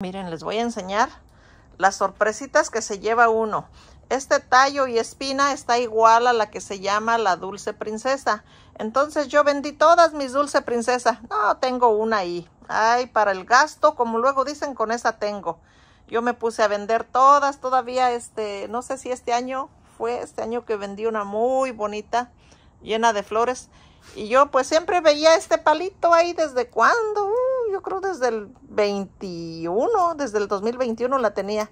Miren, les voy a enseñar las sorpresitas que se lleva uno. Este tallo y espina está igual a la que se llama la dulce princesa. Entonces yo vendí todas mis dulce princesa. No, tengo una ahí. Ay, para el gasto, como luego dicen, con esa tengo. Yo me puse a vender todas. Todavía, este, no sé si este año fue, este año que vendí una muy bonita, llena de flores. Y yo pues siempre veía este palito ahí desde cuando yo creo desde el 21, desde el 2021 la tenía.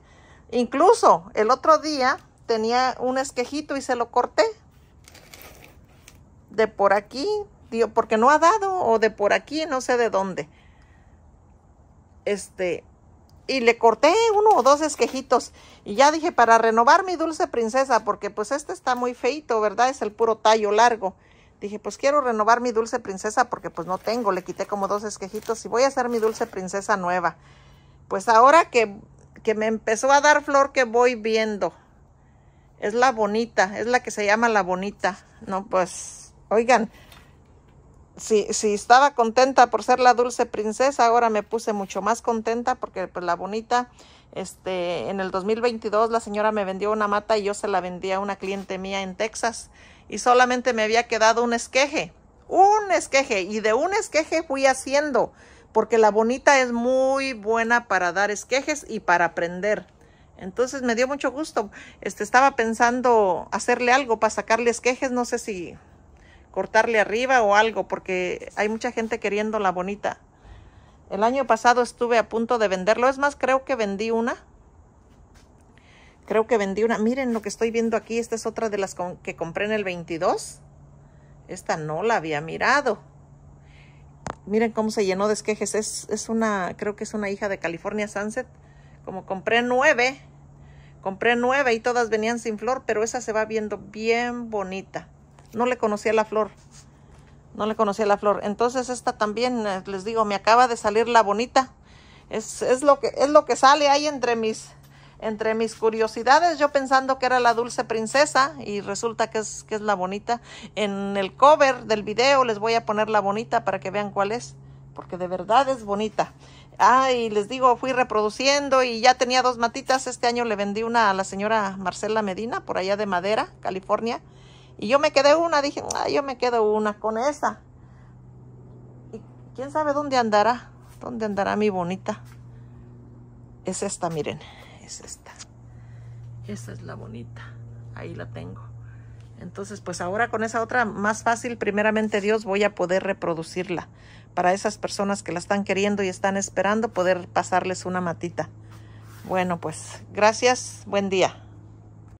Incluso el otro día tenía un esquejito y se lo corté. De por aquí, porque no ha dado, o de por aquí, no sé de dónde. Este, y le corté uno o dos esquejitos. Y ya dije, para renovar mi dulce princesa, porque pues este está muy feito, ¿verdad? Es el puro tallo largo. Dije, pues quiero renovar mi dulce princesa porque pues no tengo. Le quité como dos esquejitos y voy a hacer mi dulce princesa nueva. Pues ahora que, que me empezó a dar flor que voy viendo. Es la bonita, es la que se llama la bonita. No, pues, oigan, si, si estaba contenta por ser la dulce princesa, ahora me puse mucho más contenta porque pues la bonita, este, en el 2022 la señora me vendió una mata y yo se la vendí a una cliente mía en Texas y solamente me había quedado un esqueje, un esqueje y de un esqueje fui haciendo porque la bonita es muy buena para dar esquejes y para aprender. Entonces me dio mucho gusto. Este, estaba pensando hacerle algo para sacarle esquejes, no sé si cortarle arriba o algo, porque hay mucha gente queriendo la bonita. El año pasado estuve a punto de venderlo. Es más, creo que vendí una. Creo que vendí una. Miren lo que estoy viendo aquí. Esta es otra de las que compré en el 22. Esta no la había mirado. Miren cómo se llenó de esquejes. Es, una, creo que es una hija de California Sunset. Como compré nueve. Compré nueve y todas venían sin flor, pero esa se va viendo bien bonita. No le conocía la flor. No le conocía la flor. Entonces esta también, eh, les digo, me acaba de salir la bonita. Es, es, lo, que, es lo que sale ahí entre mis entre mis curiosidades, yo pensando que era la dulce princesa y resulta que es, que es la bonita. En el cover del video les voy a poner la bonita para que vean cuál es, porque de verdad es bonita. Ah, y les digo, fui reproduciendo y ya tenía dos matitas. Este año le vendí una a la señora Marcela Medina, por allá de Madera, California. Y yo me quedé una, dije, yo me quedo una con esa. Y quién sabe dónde andará, dónde andará mi bonita. Es esta, miren es esta. esa es la bonita. Ahí la tengo. Entonces, pues ahora con esa otra más fácil, primeramente Dios, voy a poder reproducirla. Para esas personas que la están queriendo y están esperando, poder pasarles una matita. Bueno, pues gracias. Buen día.